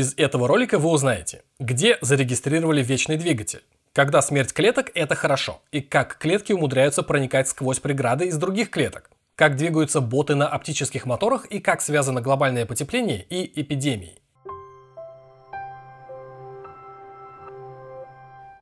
Из этого ролика вы узнаете, где зарегистрировали вечный двигатель, когда смерть клеток – это хорошо, и как клетки умудряются проникать сквозь преграды из других клеток, как двигаются боты на оптических моторах и как связано глобальное потепление и эпидемии.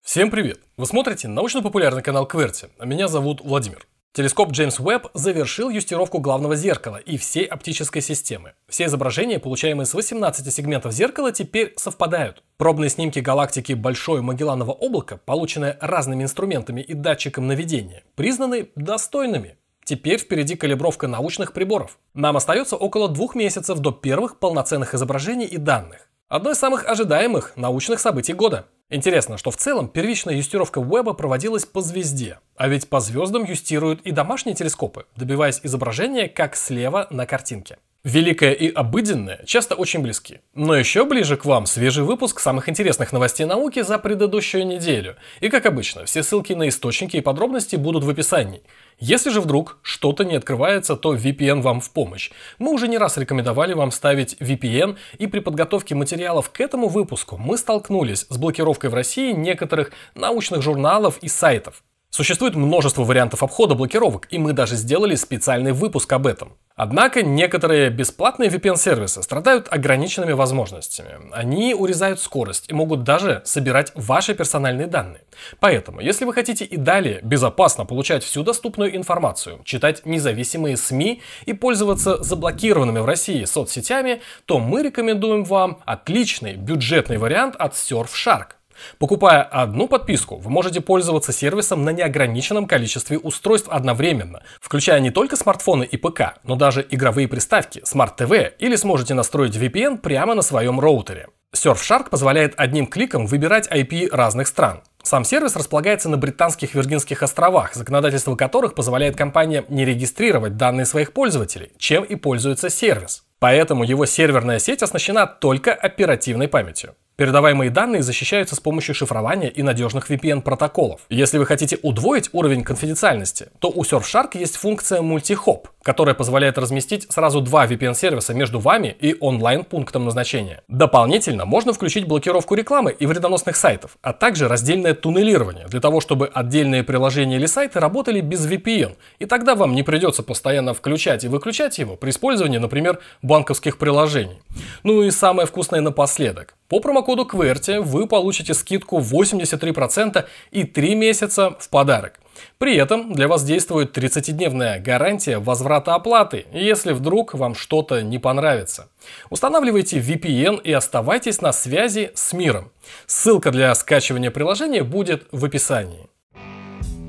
Всем привет! Вы смотрите научно-популярный канал Кверти, а меня зовут Владимир. Телескоп Джеймс Уэбб завершил юстировку главного зеркала и всей оптической системы. Все изображения, получаемые с 18 сегментов зеркала, теперь совпадают. Пробные снимки галактики Большое Магелланово облако, полученные разными инструментами и датчиком наведения, признаны достойными. Теперь впереди калибровка научных приборов. Нам остается около двух месяцев до первых полноценных изображений и данных. Одно из самых ожидаемых научных событий года. Интересно, что в целом первичная юстировка Уэба проводилась по звезде. А ведь по звездам юстируют и домашние телескопы, добиваясь изображения как слева на картинке. Великое и обыденное часто очень близки. Но еще ближе к вам свежий выпуск самых интересных новостей науки за предыдущую неделю. И как обычно, все ссылки на источники и подробности будут в описании. Если же вдруг что-то не открывается, то VPN вам в помощь. Мы уже не раз рекомендовали вам ставить VPN, и при подготовке материалов к этому выпуску мы столкнулись с блокировкой в России некоторых научных журналов и сайтов. Существует множество вариантов обхода блокировок, и мы даже сделали специальный выпуск об этом. Однако некоторые бесплатные VPN-сервисы страдают ограниченными возможностями. Они урезают скорость и могут даже собирать ваши персональные данные. Поэтому, если вы хотите и далее безопасно получать всю доступную информацию, читать независимые СМИ и пользоваться заблокированными в России соцсетями, то мы рекомендуем вам отличный бюджетный вариант от Surfshark. Покупая одну подписку, вы можете пользоваться сервисом на неограниченном количестве устройств одновременно, включая не только смартфоны и ПК, но даже игровые приставки, смарт-ТВ или сможете настроить VPN прямо на своем роутере. Surfshark позволяет одним кликом выбирать IP разных стран. Сам сервис располагается на британских Виргинских островах, законодательство которых позволяет компаниям не регистрировать данные своих пользователей, чем и пользуется сервис. Поэтому его серверная сеть оснащена только оперативной памятью. Передаваемые данные защищаются с помощью шифрования и надежных VPN-протоколов. Если вы хотите удвоить уровень конфиденциальности, то у Surfshark есть функция Multihop, которая позволяет разместить сразу два VPN-сервиса между вами и онлайн-пунктом назначения. Дополнительно можно включить блокировку рекламы и вредоносных сайтов, а также раздельное туннелирование для того, чтобы отдельные приложения или сайты работали без VPN, и тогда вам не придется постоянно включать и выключать его при использовании, например, банковских приложений. Ну и самое вкусное напоследок. По промокоду QWERTY вы получите скидку 83% и 3 месяца в подарок. При этом для вас действует 30-дневная гарантия возврата оплаты, если вдруг вам что-то не понравится. Устанавливайте VPN и оставайтесь на связи с миром. Ссылка для скачивания приложения будет в описании.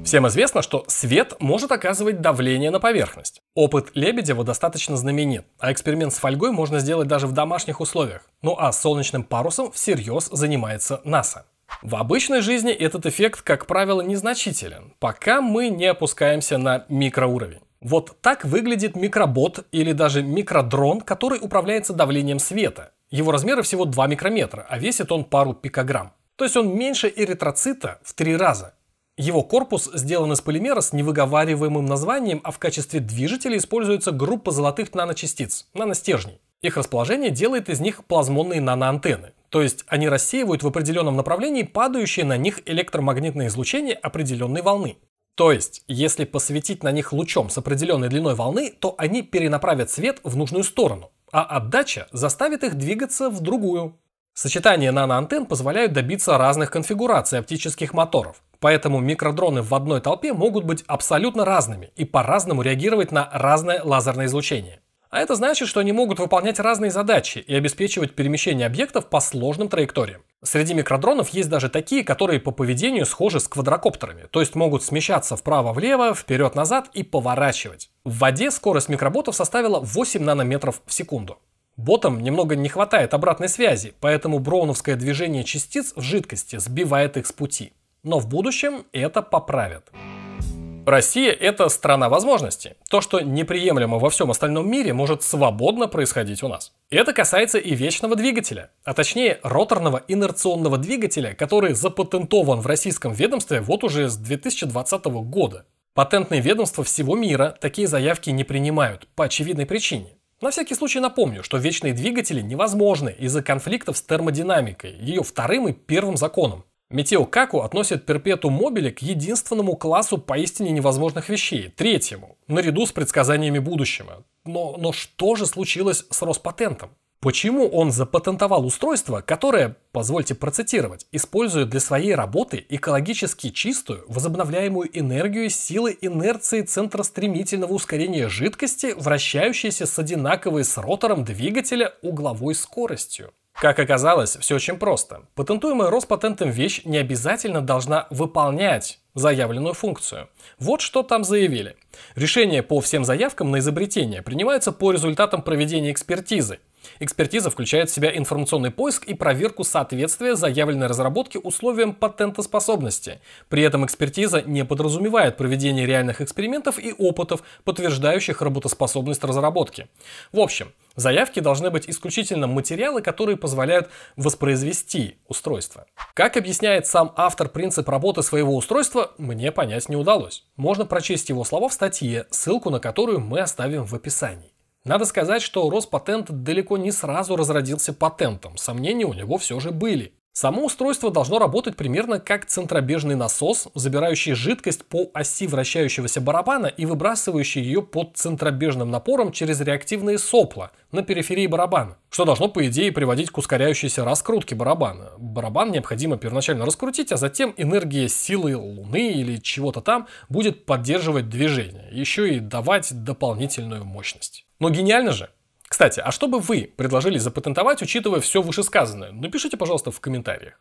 Всем известно, что свет может оказывать давление на поверхность. Опыт Лебедева достаточно знаменит, а эксперимент с фольгой можно сделать даже в домашних условиях. Ну а солнечным парусом всерьез занимается НАСА. В обычной жизни этот эффект, как правило, незначителен, пока мы не опускаемся на микроуровень. Вот так выглядит микробот или даже микродрон, который управляется давлением света. Его размеры всего 2 микрометра, а весит он пару пикограмм. То есть он меньше эритроцита в три раза. Его корпус сделан из полимера с невыговариваемым названием, а в качестве движителя используется группа золотых наночастиц, наностержней. Их расположение делает из них плазмонные наноантенны, то есть они рассеивают в определенном направлении падающее на них электромагнитное излучение определенной волны. То есть, если посветить на них лучом с определенной длиной волны, то они перенаправят свет в нужную сторону, а отдача заставит их двигаться в другую, Сочетание наноантенн позволяют добиться разных конфигураций оптических моторов, поэтому микродроны в одной толпе могут быть абсолютно разными и по-разному реагировать на разное лазерное излучение. А это значит, что они могут выполнять разные задачи и обеспечивать перемещение объектов по сложным траекториям. Среди микродронов есть даже такие, которые по поведению схожи с квадрокоптерами, то есть могут смещаться вправо-влево, вперед-назад и поворачивать. В воде скорость микроботов составила 8 нанометров в секунду. Ботам немного не хватает обратной связи, поэтому броуновское движение частиц в жидкости сбивает их с пути. Но в будущем это поправят. Россия – это страна возможностей. То, что неприемлемо во всем остальном мире, может свободно происходить у нас. Это касается и вечного двигателя, а точнее роторного инерционного двигателя, который запатентован в российском ведомстве вот уже с 2020 года. Патентные ведомства всего мира такие заявки не принимают по очевидной причине. На всякий случай напомню, что вечные двигатели невозможны из-за конфликтов с термодинамикой, ее вторым и первым законом. Метео Каку относит перпету мобили к единственному классу поистине невозможных вещей, третьему, наряду с предсказаниями будущего. Но, но что же случилось с Роспатентом? Почему он запатентовал устройство, которое, позвольте процитировать, использует для своей работы экологически чистую, возобновляемую энергию силы инерции центра стремительного ускорения жидкости, вращающейся с одинаковой с ротором двигателя угловой скоростью? Как оказалось, все очень просто. Патентуемая Роспатентом вещь не обязательно должна выполнять заявленную функцию. Вот что там заявили. Решение по всем заявкам на изобретение принимается по результатам проведения экспертизы, Экспертиза включает в себя информационный поиск и проверку соответствия заявленной разработки условиям патентоспособности. При этом экспертиза не подразумевает проведение реальных экспериментов и опытов, подтверждающих работоспособность разработки. В общем, в заявке должны быть исключительно материалы, которые позволяют воспроизвести устройство. Как объясняет сам автор принцип работы своего устройства, мне понять не удалось. Можно прочесть его слова в статье, ссылку на которую мы оставим в описании. Надо сказать, что Роспатент далеко не сразу разродился патентом, сомнения у него все же были. Само устройство должно работать примерно как центробежный насос, забирающий жидкость по оси вращающегося барабана и выбрасывающий ее под центробежным напором через реактивные сопла на периферии барабана, что должно, по идее, приводить к ускоряющейся раскрутке барабана. Барабан необходимо первоначально раскрутить, а затем энергия силы Луны или чего-то там будет поддерживать движение, еще и давать дополнительную мощность. Но ну, гениально же. Кстати, а что бы вы предложили запатентовать, учитывая все вышесказанное? Напишите, пожалуйста, в комментариях.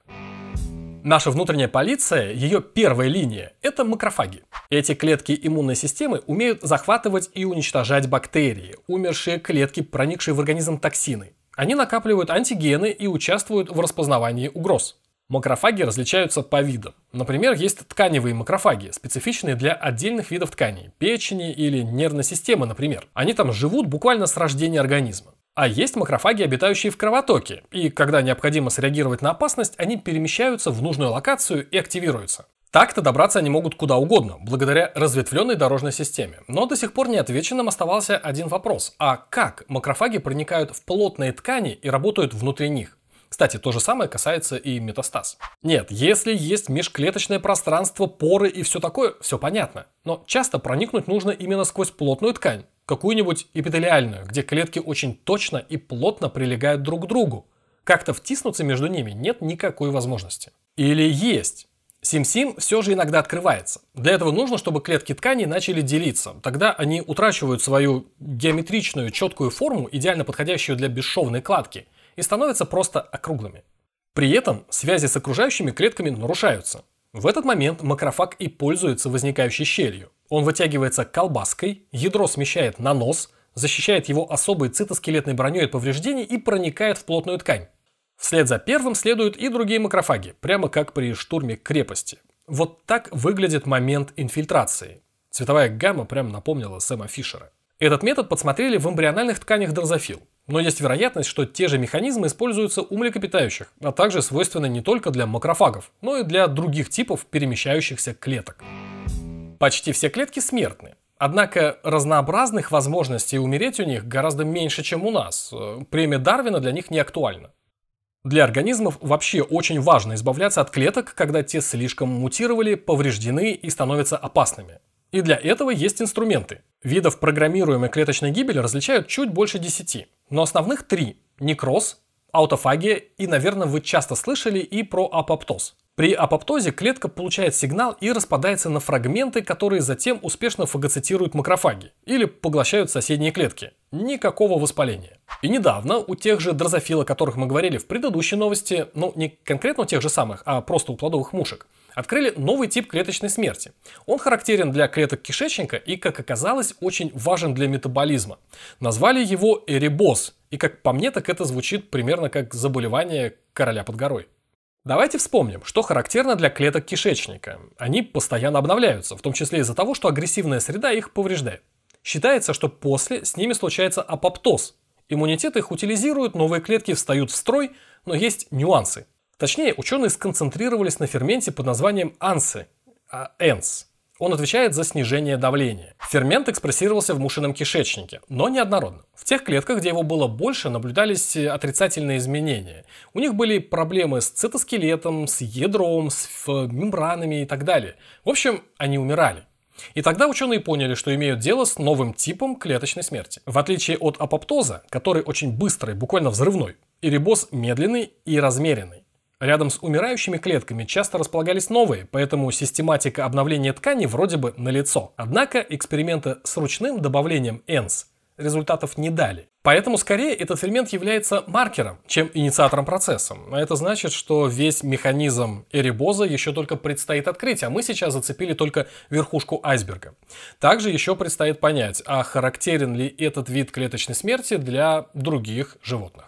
Наша внутренняя полиция, ее первая линия – это макрофаги. Эти клетки иммунной системы умеют захватывать и уничтожать бактерии, умершие клетки, проникшие в организм токсины. Они накапливают антигены и участвуют в распознавании угроз. Макрофаги различаются по видам. Например, есть тканевые макрофаги, специфичные для отдельных видов тканей, печени или нервной системы, например. Они там живут буквально с рождения организма. А есть макрофаги, обитающие в кровотоке, и когда необходимо среагировать на опасность, они перемещаются в нужную локацию и активируются. Так-то добраться они могут куда угодно, благодаря разветвленной дорожной системе. Но до сих пор неотвеченным оставался один вопрос. А как макрофаги проникают в плотные ткани и работают внутри них? Кстати, то же самое касается и метастаз. Нет, если есть межклеточное пространство, поры и все такое, все понятно. Но часто проникнуть нужно именно сквозь плотную ткань, какую-нибудь эпителиальную, где клетки очень точно и плотно прилегают друг к другу. Как-то втиснуться между ними нет никакой возможности. Или есть. Сим-сим все же иногда открывается. Для этого нужно, чтобы клетки ткани начали делиться. Тогда они утрачивают свою геометричную четкую форму, идеально подходящую для бесшовной кладки – и становятся просто округлыми. При этом связи с окружающими клетками нарушаются. В этот момент макрофаг и пользуется возникающей щелью. Он вытягивается колбаской, ядро смещает на нос, защищает его особой цитоскелетной броней от повреждений и проникает в плотную ткань. Вслед за первым следуют и другие макрофаги, прямо как при штурме крепости. Вот так выглядит момент инфильтрации. Цветовая гамма прям напомнила Сэма Фишера. Этот метод подсмотрели в эмбриональных тканях дрозофил. Но есть вероятность, что те же механизмы используются у млекопитающих, а также свойственны не только для макрофагов, но и для других типов перемещающихся клеток. Почти все клетки смертны. Однако разнообразных возможностей умереть у них гораздо меньше, чем у нас. Э, премия Дарвина для них не актуальна. Для организмов вообще очень важно избавляться от клеток, когда те слишком мутировали, повреждены и становятся опасными. И для этого есть инструменты. Видов программируемой клеточной гибели различают чуть больше 10, но основных три – некроз, аутофагия и, наверное, вы часто слышали и про апоптоз. При апоптозе клетка получает сигнал и распадается на фрагменты, которые затем успешно фагоцитируют макрофаги или поглощают соседние клетки. Никакого воспаления. И недавно у тех же дрозофил, о которых мы говорили в предыдущей новости, ну не конкретно у тех же самых, а просто у плодовых мушек, открыли новый тип клеточной смерти. Он характерен для клеток кишечника и, как оказалось, очень важен для метаболизма. Назвали его эрибоз. и как по мне, так это звучит примерно как заболевание короля под горой. Давайте вспомним, что характерно для клеток кишечника. Они постоянно обновляются, в том числе из-за того, что агрессивная среда их повреждает. Считается, что после с ними случается апоптоз. Иммунитет их утилизирует, новые клетки встают в строй, но есть нюансы. Точнее, ученые сконцентрировались на ферменте под названием ансы, а, энс. Он отвечает за снижение давления. Фермент экспрессировался в мушином кишечнике, но неоднородно. В тех клетках, где его было больше, наблюдались э, отрицательные изменения. У них были проблемы с цитоскелетом, с ядром, с мембранами и так далее. В общем, они умирали. И тогда ученые поняли, что имеют дело с новым типом клеточной смерти. В отличие от апоптоза, который очень быстрый, буквально взрывной, эребоз медленный и размеренный. Рядом с умирающими клетками часто располагались новые, поэтому систематика обновления ткани вроде бы налицо. Однако эксперименты с ручным добавлением ЭНС результатов не дали. Поэтому скорее этот фермент является маркером, чем инициатором процесса. А это значит, что весь механизм эрибоза еще только предстоит открыть, а мы сейчас зацепили только верхушку айсберга. Также еще предстоит понять, а характерен ли этот вид клеточной смерти для других животных.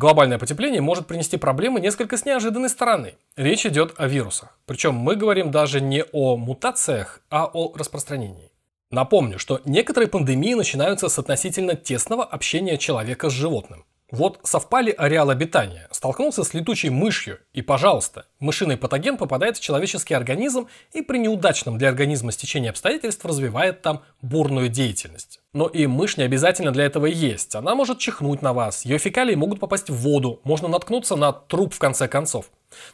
Глобальное потепление может принести проблемы несколько с неожиданной стороны. Речь идет о вирусах. Причем мы говорим даже не о мутациях, а о распространении. Напомню, что некоторые пандемии начинаются с относительно тесного общения человека с животным. Вот совпали ареал обитания, столкнулся с летучей мышью, и, пожалуйста, мышиный патоген попадает в человеческий организм и при неудачном для организма стечении обстоятельств развивает там бурную деятельность. Но и мышь не обязательно для этого есть. Она может чихнуть на вас, ее фекалии могут попасть в воду, можно наткнуться на труп в конце концов.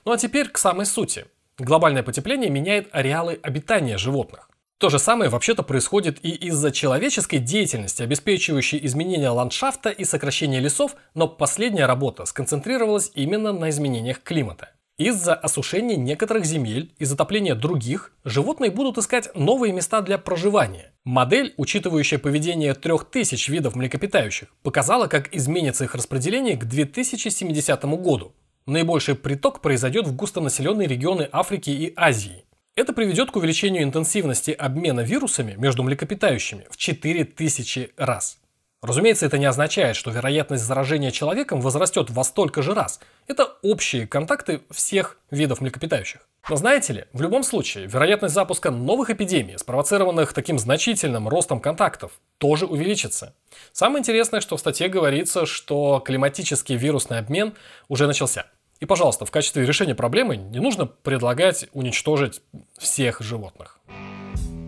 Ну а теперь к самой сути. Глобальное потепление меняет ареалы обитания животных. То же самое вообще-то происходит и из-за человеческой деятельности, обеспечивающей изменения ландшафта и сокращение лесов, но последняя работа сконцентрировалась именно на изменениях климата. Из-за осушения некоторых земель и затопления других, животные будут искать новые места для проживания. Модель, учитывающая поведение 3000 видов млекопитающих, показала, как изменится их распределение к 2070 году. Наибольший приток произойдет в густонаселенные регионы Африки и Азии. Это приведет к увеличению интенсивности обмена вирусами между млекопитающими в 4000 раз. Разумеется, это не означает, что вероятность заражения человеком возрастет во столько же раз. Это общие контакты всех видов млекопитающих. Но знаете ли, в любом случае, вероятность запуска новых эпидемий, спровоцированных таким значительным ростом контактов, тоже увеличится. Самое интересное, что в статье говорится, что климатический вирусный обмен уже начался – и, пожалуйста, в качестве решения проблемы не нужно предлагать уничтожить всех животных.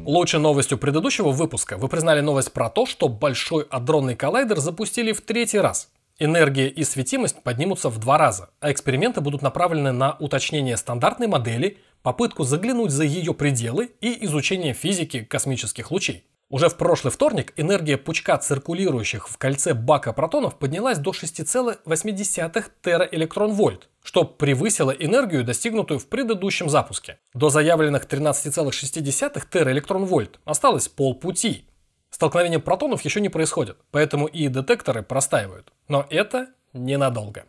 Лучшей новостью предыдущего выпуска вы признали новость про то, что большой адронный коллайдер запустили в третий раз. Энергия и светимость поднимутся в два раза, а эксперименты будут направлены на уточнение стандартной модели, попытку заглянуть за ее пределы и изучение физики космических лучей. Уже в прошлый вторник энергия пучка циркулирующих в кольце бака протонов поднялась до 6,8 тераЭлектронвольт, что превысило энергию, достигнутую в предыдущем запуске. До заявленных 13,6 тераЭлектронвольт. осталось полпути. Столкновение протонов еще не происходит, поэтому и детекторы простаивают. Но это ненадолго.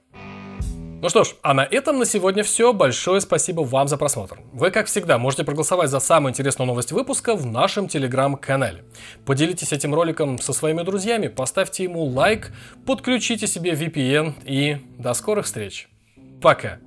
Ну что ж, а на этом на сегодня все. Большое спасибо вам за просмотр. Вы, как всегда, можете проголосовать за самую интересную новость выпуска в нашем телеграм-канале. Поделитесь этим роликом со своими друзьями, поставьте ему лайк, подключите себе VPN и до скорых встреч. Пока!